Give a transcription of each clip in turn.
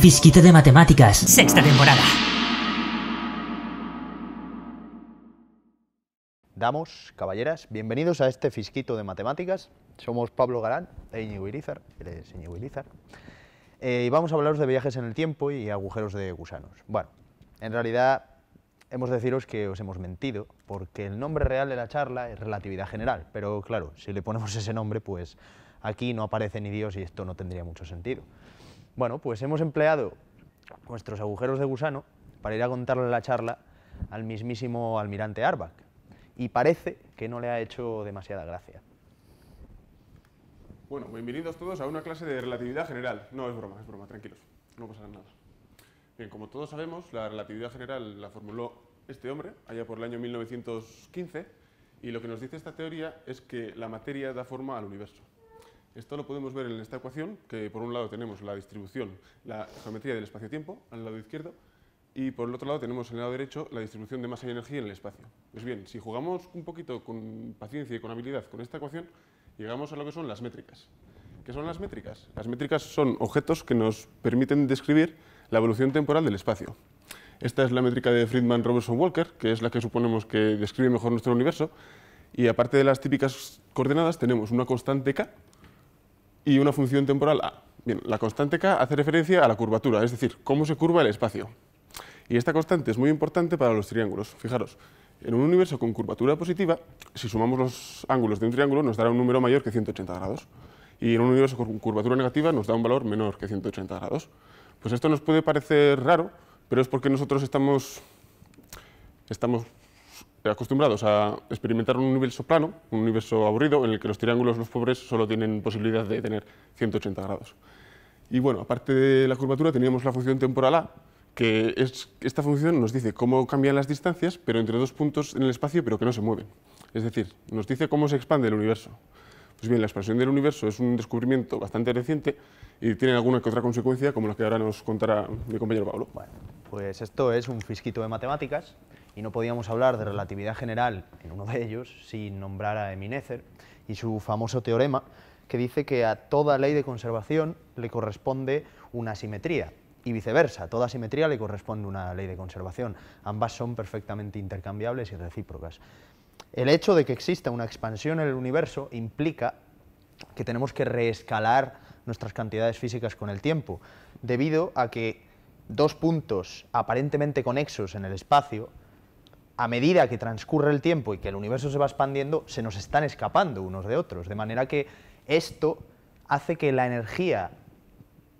fisquito de matemáticas. Sexta temporada. Damos, caballeras, bienvenidos a este fisquito de matemáticas. Somos Pablo Galán e Íñigo Irizar. Eres Íñigo Irizar. Eh, y vamos a hablaros de viajes en el tiempo y agujeros de gusanos. Bueno, en realidad hemos de deciros que os hemos mentido, porque el nombre real de la charla es relatividad general, pero claro, si le ponemos ese nombre, pues aquí no aparece ni Dios y esto no tendría mucho sentido. Bueno, pues hemos empleado nuestros agujeros de gusano para ir a contarle la charla al mismísimo almirante Arbach, y parece que no le ha hecho demasiada gracia. Bueno, bienvenidos todos a una clase de relatividad general. No, es broma, es broma, tranquilos, no pasará nada. Bien, como todos sabemos, la relatividad general la formuló este hombre allá por el año 1915 y lo que nos dice esta teoría es que la materia da forma al universo. Esto lo podemos ver en esta ecuación, que por un lado tenemos la distribución, la geometría del espacio-tiempo, al lado izquierdo, y por el otro lado tenemos en el lado derecho la distribución de masa y energía en el espacio. Pues bien, si jugamos un poquito con paciencia y con habilidad con esta ecuación, llegamos a lo que son las métricas. ¿Qué son las métricas? Las métricas son objetos que nos permiten describir la evolución temporal del espacio. Esta es la métrica de Friedman Robertson Walker, que es la que suponemos que describe mejor nuestro universo, y aparte de las típicas coordenadas tenemos una constante k, y una función temporal A. Ah, bien, la constante K hace referencia a la curvatura, es decir, cómo se curva el espacio. Y esta constante es muy importante para los triángulos. Fijaros, en un universo con curvatura positiva, si sumamos los ángulos de un triángulo, nos dará un número mayor que 180 grados. Y en un universo con curvatura negativa nos da un valor menor que 180 grados. Pues esto nos puede parecer raro, pero es porque nosotros estamos, estamos acostumbrados a experimentar un universo plano, un universo aburrido, en el que los triángulos, los pobres, solo tienen posibilidad de tener 180 grados. Y bueno, aparte de la curvatura, teníamos la función temporal A, que es, esta función nos dice cómo cambian las distancias, pero entre dos puntos en el espacio, pero que no se mueven. Es decir, nos dice cómo se expande el universo. Pues bien, la expansión del universo es un descubrimiento bastante reciente y tiene alguna que otra consecuencia, como la que ahora nos contará mi compañero Pablo. Bueno, pues esto es un fisquito de matemáticas y no podíamos hablar de relatividad general en uno de ellos sin nombrar a Eminether y su famoso teorema que dice que a toda ley de conservación le corresponde una simetría y viceversa, a toda simetría le corresponde una ley de conservación. Ambas son perfectamente intercambiables y recíprocas. El hecho de que exista una expansión en el universo implica que tenemos que reescalar nuestras cantidades físicas con el tiempo, debido a que dos puntos aparentemente conexos en el espacio, a medida que transcurre el tiempo y que el universo se va expandiendo, se nos están escapando unos de otros, de manera que esto hace que la energía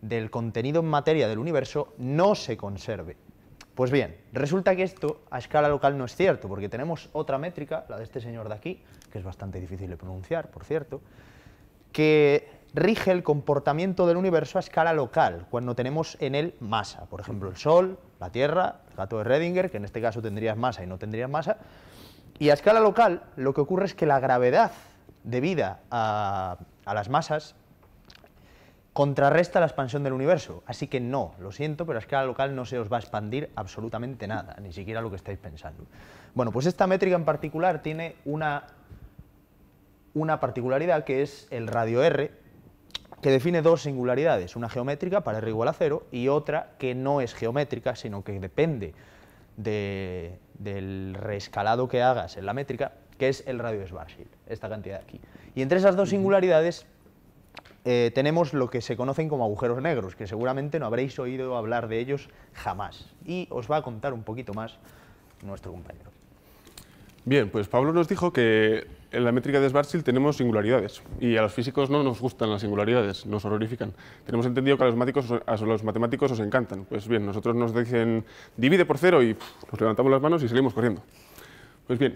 del contenido en materia del universo no se conserve, pues bien, resulta que esto a escala local no es cierto, porque tenemos otra métrica, la de este señor de aquí, que es bastante difícil de pronunciar, por cierto, que rige el comportamiento del universo a escala local, cuando tenemos en él masa, por ejemplo, el Sol, la Tierra, el gato de Redinger, que en este caso tendrías masa y no tendrías masa, y a escala local lo que ocurre es que la gravedad debida a las masas contrarresta la expansión del universo. Así que no, lo siento, pero a escala local no se os va a expandir absolutamente nada, ni siquiera lo que estáis pensando. Bueno, pues esta métrica en particular tiene una, una particularidad que es el radio R, que define dos singularidades, una geométrica para R igual a cero y otra que no es geométrica, sino que depende del reescalado que hagas en la métrica, que es el radio de Schwarzschild, esta cantidad aquí. Y entre esas dos singularidades eh, tenemos lo que se conocen como agujeros negros, que seguramente no habréis oído hablar de ellos jamás. Y os va a contar un poquito más nuestro compañero. Bien, pues Pablo nos dijo que en la métrica de Schwarzschild tenemos singularidades y a los físicos no nos gustan las singularidades, nos horrorifican. Tenemos entendido que a los, matemáticos, a los matemáticos os encantan. Pues bien, nosotros nos dicen divide por cero y nos levantamos las manos y salimos corriendo. Pues bien,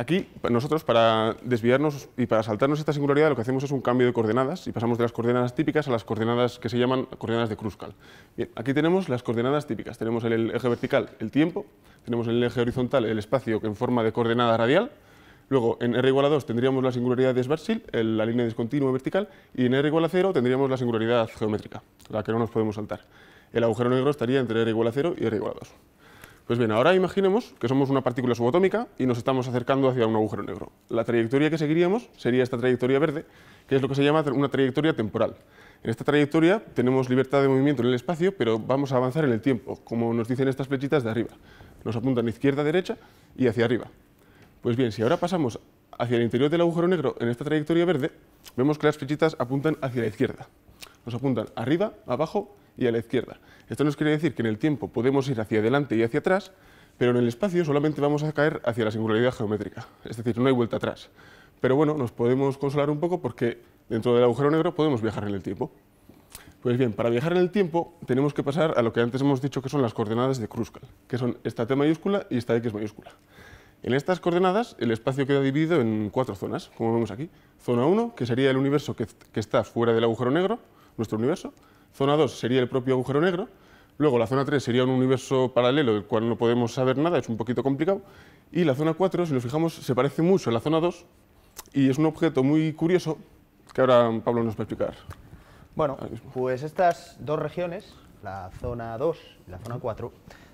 Aquí nosotros para desviarnos y para saltarnos esta singularidad lo que hacemos es un cambio de coordenadas y pasamos de las coordenadas típicas a las coordenadas que se llaman coordenadas de Kruskal. aquí tenemos las coordenadas típicas, tenemos el eje vertical, el tiempo, tenemos el eje horizontal, el espacio en forma de coordenada radial, luego en r igual a 2 tendríamos la singularidad de Schwarzschild, la línea discontinua vertical, y en r igual a 0 tendríamos la singularidad geométrica, la que no nos podemos saltar. El agujero negro estaría entre r igual a 0 y r igual a 2. Pues bien, ahora imaginemos que somos una partícula subatómica y nos estamos acercando hacia un agujero negro. La trayectoria que seguiríamos sería esta trayectoria verde, que es lo que se llama una trayectoria temporal. En esta trayectoria tenemos libertad de movimiento en el espacio, pero vamos a avanzar en el tiempo, como nos dicen estas flechitas de arriba. Nos apuntan izquierda, derecha y hacia arriba. Pues bien, si ahora pasamos hacia el interior del agujero negro en esta trayectoria verde, vemos que las flechitas apuntan hacia la izquierda nos apuntan arriba, abajo y a la izquierda. Esto nos quiere decir que en el tiempo podemos ir hacia adelante y hacia atrás, pero en el espacio solamente vamos a caer hacia la singularidad geométrica, es decir, no hay vuelta atrás. Pero bueno, nos podemos consolar un poco porque dentro del agujero negro podemos viajar en el tiempo. Pues bien, para viajar en el tiempo tenemos que pasar a lo que antes hemos dicho que son las coordenadas de Kruskal, que son esta T mayúscula y esta X mayúscula. En estas coordenadas el espacio queda dividido en cuatro zonas, como vemos aquí. Zona 1, que sería el universo que, que está fuera del agujero negro, nuestro universo. Zona 2 sería el propio agujero negro. Luego la zona 3 sería un universo paralelo del cual no podemos saber nada, es un poquito complicado. Y la zona 4, si nos fijamos, se parece mucho a la zona 2 y es un objeto muy curioso que ahora Pablo nos va a explicar. Bueno, pues estas dos regiones, la zona 2 y la zona 4,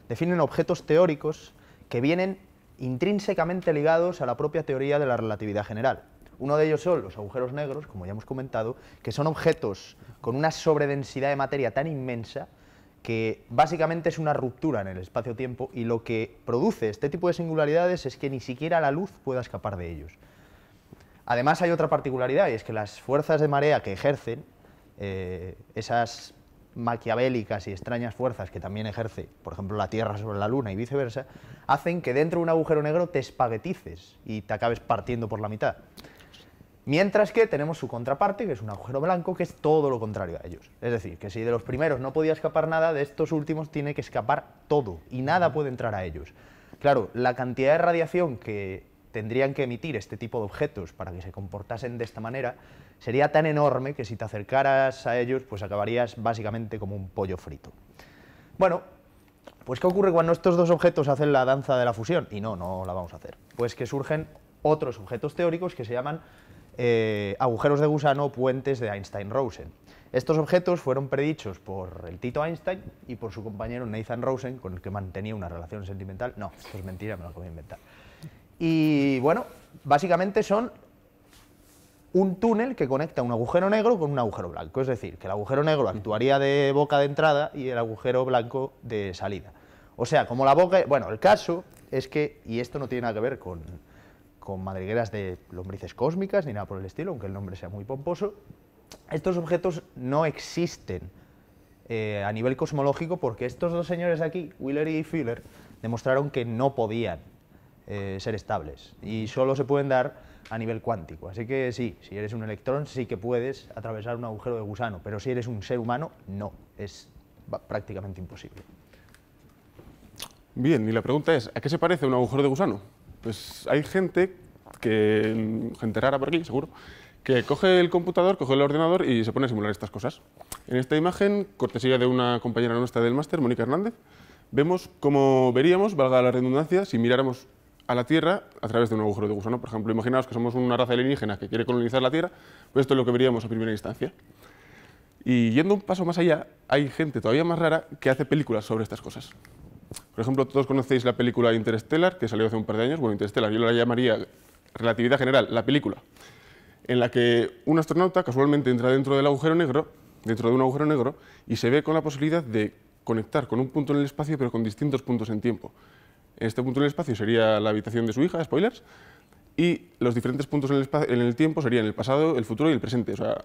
definen objetos teóricos que vienen intrínsecamente ligados a la propia teoría de la relatividad general. Uno de ellos son los agujeros negros, como ya hemos comentado, que son objetos con una sobredensidad de materia tan inmensa que básicamente es una ruptura en el espacio-tiempo y lo que produce este tipo de singularidades es que ni siquiera la luz pueda escapar de ellos. Además hay otra particularidad y es que las fuerzas de marea que ejercen, eh, esas maquiavélicas y extrañas fuerzas que también ejerce, por ejemplo, la Tierra sobre la Luna y viceversa, hacen que dentro de un agujero negro te espaguetices y te acabes partiendo por la mitad. Mientras que tenemos su contraparte, que es un agujero blanco, que es todo lo contrario a ellos. Es decir, que si de los primeros no podía escapar nada, de estos últimos tiene que escapar todo y nada puede entrar a ellos. Claro, la cantidad de radiación que tendrían que emitir este tipo de objetos para que se comportasen de esta manera sería tan enorme que si te acercaras a ellos, pues acabarías básicamente como un pollo frito. Bueno, pues ¿qué ocurre cuando estos dos objetos hacen la danza de la fusión? Y no, no la vamos a hacer. Pues que surgen otros objetos teóricos que se llaman eh, agujeros de gusano, puentes de Einstein-Rosen. Estos objetos fueron predichos por el Tito Einstein y por su compañero Nathan Rosen, con el que mantenía una relación sentimental. No, esto es mentira, me lo acabo de inventar. Y bueno, básicamente son un túnel que conecta un agujero negro con un agujero blanco. Es decir, que el agujero negro actuaría de boca de entrada y el agujero blanco de salida. O sea, como la boca... Bueno, el caso es que, y esto no tiene nada que ver con, con madrigueras de lombrices cósmicas ni nada por el estilo, aunque el nombre sea muy pomposo. Estos objetos no existen eh, a nivel cosmológico porque estos dos señores de aquí, Wheeler y Filler, demostraron que no podían eh, ser estables y solo se pueden dar a nivel cuántico. Así que sí, si eres un electrón sí que puedes atravesar un agujero de gusano, pero si eres un ser humano, no, es prácticamente imposible. Bien, y la pregunta es, ¿a qué se parece un agujero de gusano? pues hay gente, que, gente rara por aquí, seguro, que coge el computador, coge el ordenador y se pone a simular estas cosas. En esta imagen, cortesía de una compañera nuestra del máster, Mónica Hernández, vemos cómo veríamos, valga la redundancia, si miráramos a la Tierra a través de un agujero de gusano. Por ejemplo, imaginaos que somos una raza alienígena que quiere colonizar la Tierra, pues esto es lo que veríamos a primera instancia. Y yendo un paso más allá, hay gente todavía más rara que hace películas sobre estas cosas. Por ejemplo, todos conocéis la película Interstellar, que salió hace un par de años. Bueno, Interstellar, yo la llamaría relatividad general, la película, en la que un astronauta casualmente entra dentro del agujero negro, dentro de un agujero negro, y se ve con la posibilidad de conectar con un punto en el espacio, pero con distintos puntos en tiempo. Este punto en el espacio sería la habitación de su hija, spoilers, y los diferentes puntos en el, en el tiempo serían el pasado, el futuro y el presente. O sea,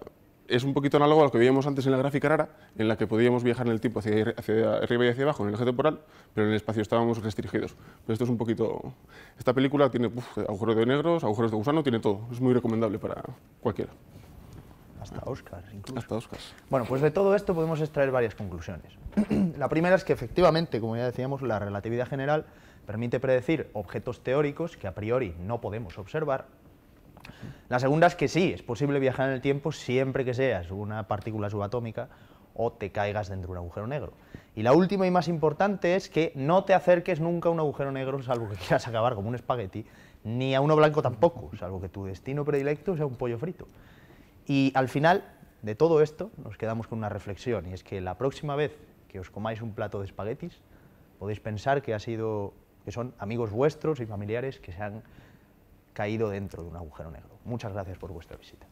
es un poquito análogo a lo que veíamos antes en la gráfica rara, en la que podíamos viajar en el tiempo hacia, arriba y hacia abajo, en el eje temporal, pero en el espacio estábamos restringidos. Pero esto es un poquito... Esta película tiene agujeros de negros, agujeros de gusano, tiene todo. Es muy recomendable para cualquiera. Hasta Oscars, incluso. Hasta Oscars. Bueno, pues de todo esto podemos extraer varias conclusiones. la primera es que efectivamente, como ya decíamos, la relatividad general permite predecir objetos teóricos que a priori no podemos observar la segunda es que sí, es posible viajar en el tiempo siempre que seas una partícula subatómica o te caigas dentro de un agujero negro. Y la última y más importante es que no te acerques nunca a un agujero negro, salvo que quieras acabar como un espagueti, ni a uno blanco tampoco, salvo que tu destino predilecto sea un pollo frito. Y al final de todo esto nos quedamos con una reflexión, y es que la próxima vez que os comáis un plato de espaguetis, podéis pensar que, ha sido, que son amigos vuestros y familiares que se han caído dentro de un agujero negro. Muchas gracias por vuestra visita.